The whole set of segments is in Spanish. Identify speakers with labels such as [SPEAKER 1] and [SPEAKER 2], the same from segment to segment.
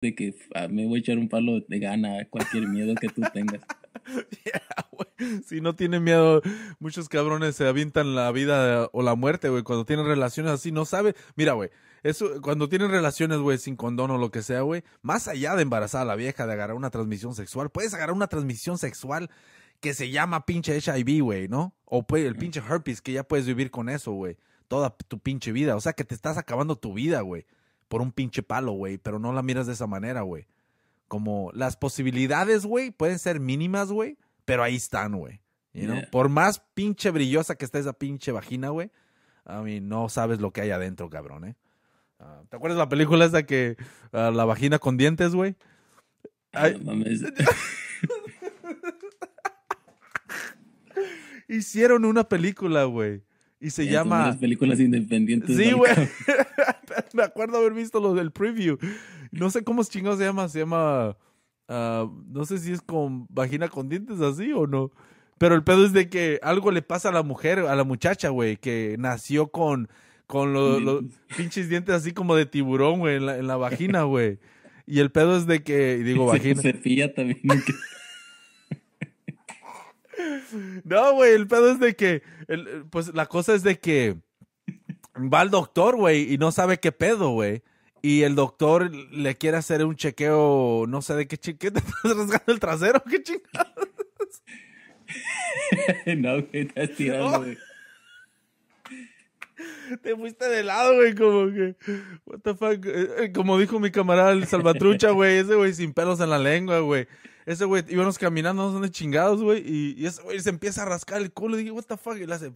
[SPEAKER 1] de que ah, me voy a echar un palo de gana cualquier miedo que tú tengas. Si no tiene miedo, muchos cabrones se avientan la vida eh, o la muerte, güey. Cuando tienen relaciones así, no sabe. Mira, güey. Eso, cuando tienen relaciones, güey, sin condón o lo que sea, güey. Más allá de embarazar a la vieja, de agarrar una transmisión sexual. Puedes agarrar una transmisión sexual que se llama pinche HIV, güey, ¿no? O el pinche herpes, que ya puedes vivir con eso, güey. Toda tu pinche vida. O sea, que te estás acabando tu vida, güey por un pinche palo, güey, pero no la miras de esa manera, güey. Como las posibilidades, güey, pueden ser mínimas, güey, pero ahí están, güey. Por más pinche brillosa que esté esa pinche vagina, güey, a mí no sabes lo que hay adentro, cabrón, ¿eh? Ah, ¿Te acuerdas la película esa que ah, la vagina con dientes, güey? Ah, Hicieron una película, güey. Y se llama. Las películas independientes. Sí, güey. me acuerdo haber visto lo del preview. No sé cómo chingados se llama. Se llama. Ah, no sé si es con vagina con dientes así o no. Pero el pedo es de que algo le pasa a la mujer, a la muchacha, güey, que nació con, con los, pinches dientes así como de tiburón, güey, en la, vagina, güey. Y el pedo es de que, digo, vagina. Se, fía también. no, güey, el pedo es de que, pues la cosa es de que va al doctor, güey, y no sabe qué pedo, güey. Y el doctor le quiere hacer un chequeo, no sé de qué chequeo. ¿Te estás rasgando el trasero? ¿Qué chingados? no, que estás tirando, güey. Te fuiste de lado, güey, como que. What the fuck. Eh, eh, como dijo mi camarada el Salvatrucha, güey, ese güey sin pelos en la lengua, güey. Ese güey, íbamos caminando, no son de chingados, güey. Y, ese güey se empieza a rascar el culo. Y dije, what the fuck. Y le, hace,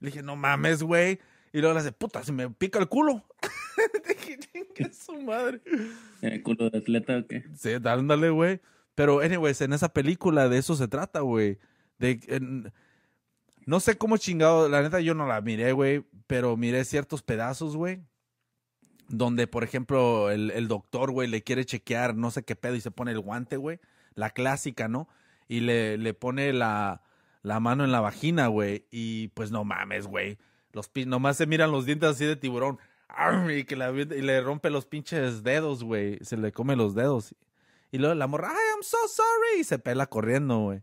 [SPEAKER 1] le dije, no mames, güey. Y luego le hace, puta, se me pica el culo. ¿Qué es su madre? ¿El culo de atleta o qué? Sí, ándale, güey. Pero, anyways, en esa película de eso se trata, güey. De. no sé cómo chingado, la neta yo no la miré, güey, pero miré ciertos pedazos, güey. Donde, por ejemplo, el, el doctor, güey, le quiere chequear no sé qué pedo y se pone el guante, güey. La clásica, ¿no? Y le, le pone la, la mano en la vagina, güey. Y pues no mames, güey. Los pin nomás se miran los dientes así de tiburón. Y que le rompe los pinches dedos, güey. Se le come los dedos. Y luego la morra, ¡ay, I'm so sorry. Y se pela corriendo, güey.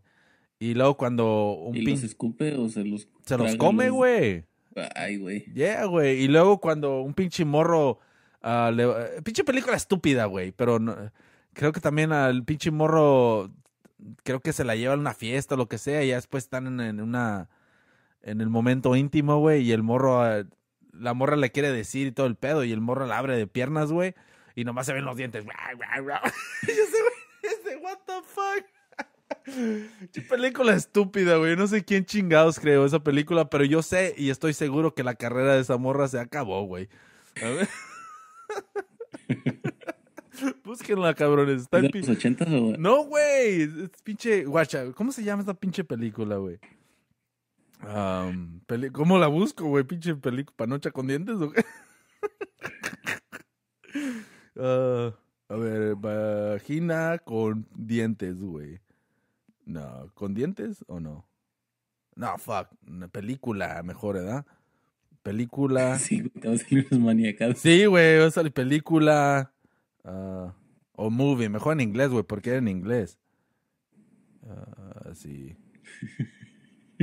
[SPEAKER 1] Y luego cuando un ¿Y escupe o se los... Se los come, güey. Ay, güey. Yeah, güey. Y luego cuando un pinche morro... Ah, pinche película estúpida, güey. Pero creo que también al pinche morro... Creo que se la lleva a una fiesta o lo que sea. Y ya después están en, en una en el momento íntimo, güey, y el morro, ah, la morra le quiere decir y todo el pedo, y el morro la abre de piernas, güey, y nomás se ven los dientes. Yo sé, what the fuck. Qué película estúpida, güey. No sé quién chingados creó esa película, pero yo sé y estoy seguro que la carrera de esa morra se acabó, güey. Búsquenla, cabrones. Está en los 80 No, güey. Es pinche. Guacha, ¿cómo se llama esta pinche película, güey? ¿Cómo la busco, güey? Pinche película. ¿Panocha con dientes o qué? Ah, a ver, vagina con dientes, güey. No, ¿con dientes o no? No, fuck. Una película, mejor, ¿verdad? Película. Sí, te vas a salir los Sí, güey, va a salir película. Ah, o movie, mejor en inglés, güey, porque era en inglés. Ah, sí.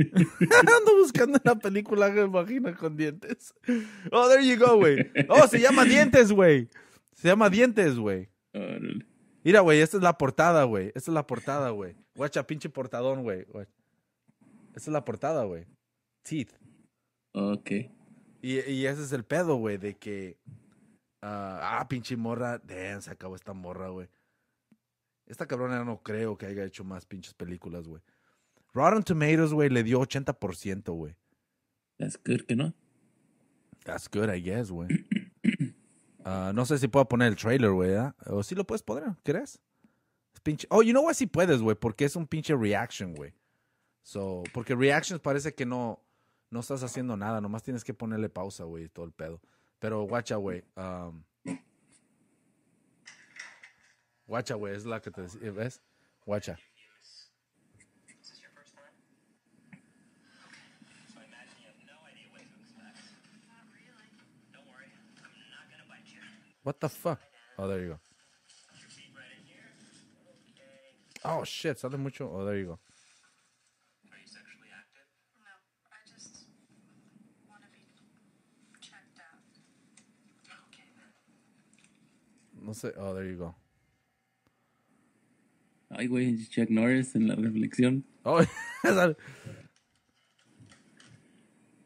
[SPEAKER 1] Ando buscando la película, que imagina con dientes. Oh, there you go, güey. Oh, se llama Dientes, güey. Se llama Dientes, güey. Mira, güey, esta es la portada, güey. Esta es la portada, güey. Guacha, pinche portadón, güey. Esta es la portada, güey. Teeth. Ok. Y, ese es el pedo, güey, de que. Ah, ah, pinche morra. Damn, se acabó esta morra, güey. Esta cabrona no creo que haya hecho más pinches películas, güey. Rotten Tomatoes, güey, le dio 80%, güey. That's good, ¿que no? That's good, I guess, güey. Ah, no sé si puedo poner el trailer, güey. O si lo puedes poner, ¿crees? Oh, you know what? Si puedes, güey, porque es un pinche reaction, güey. So, porque reactions parece que no, no estás haciendo nada, nomás tienes que ponerle pausa, güey, todo el pedo. Pero guacha, güey. Um, guacha, güey, es la que te decía, ¿ves? Guacha. What the fuck? Oh, there you go. Oh shit, sale mucho. Oh, there you go. No sé. Oh, there you go. Ay, güey, check Norris en la reflexión. Oh,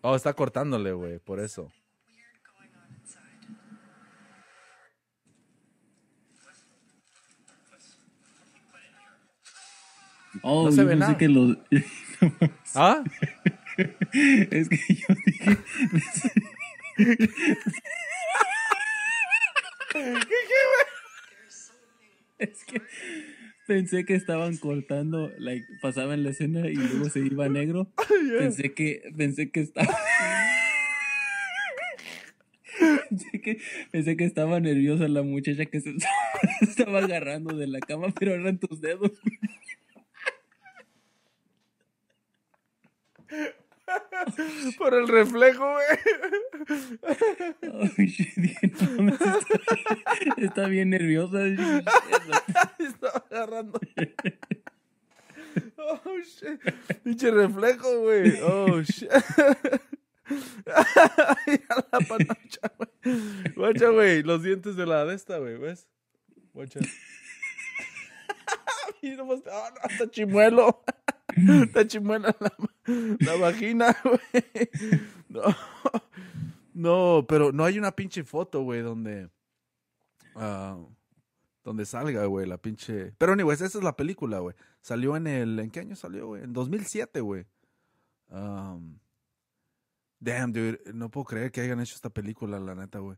[SPEAKER 1] oh está cortándole, güey, por eso. Oh, no se ve pensé nada. que ¿Ah? es que yo es que pensé que estaban cortando, like, pasaban la escena y luego se iba negro. Pensé que, pensé que estaba. Pensé que, pensé que estaba nerviosa la muchacha que se estaba agarrando de la cama, pero eran tus dedos. Por el reflejo, güey. está, bien nerviosa. está agarrando. Oh, shit. Pinche reflejo, güey. Oh, shit. a la panocha, güey. Los dientes de la de esta, güey. ¿Ves? Guacha. Ah, está chimuelo. Está chimuelo la mano. La vagina, güey. No. pero no hay una pinche foto, güey, donde. Ah, donde salga, güey, la pinche. Pero, anyways, esa es la película, güey. Salió en el. ¿En qué año salió, güey? En 2007, güey. damn, dude. No puedo creer que hayan hecho esta película, la neta, güey.